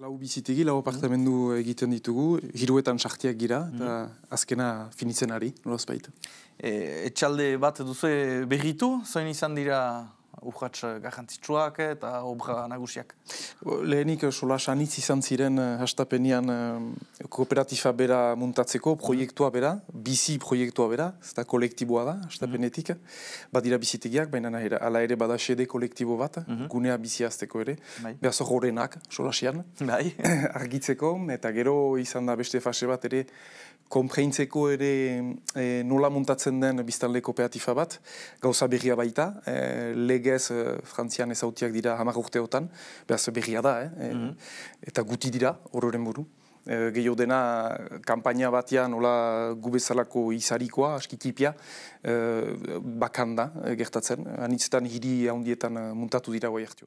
Lau bizitegi, lau apartamendu egiten ditugu, hiruetan sartiak gira, eta mhm. azkena finitzen ari, nolaz baita. E, etxalde bat duzu berritu, zoin izan dira urratx garrantzitsuak eta obra nagusiak. Lehenik eh, solas anitz izan ziren eh, hastapenian eh, kooperatifa bera muntatzeko, proiektua bera, bizi proiektua bera, ez da kolektiboa da hastapenetik, mm -hmm. badira bizitegiak, baina ala ere bada kolektibo bat, mm gunea bizi azteko ere, Bye. Bai. behaz horrenak bai. argitzeko, eta gero izan da beste fase bat ere, Konpreintzeko ere nola muntatzen den biztanle kooperatifa bat, gauza berria baita, e, lege legez, uh, eh, frantzian ezautiak dira hamar urteotan, behaz berria da, eh? e, mhm. eta guti dira horroren buru. E, dena, kampaina batean, hola, gubezalako izarikoa, askikipia, e, bakanda e, gertatzen, anitzetan hiri haundietan eh, muntatu dira guai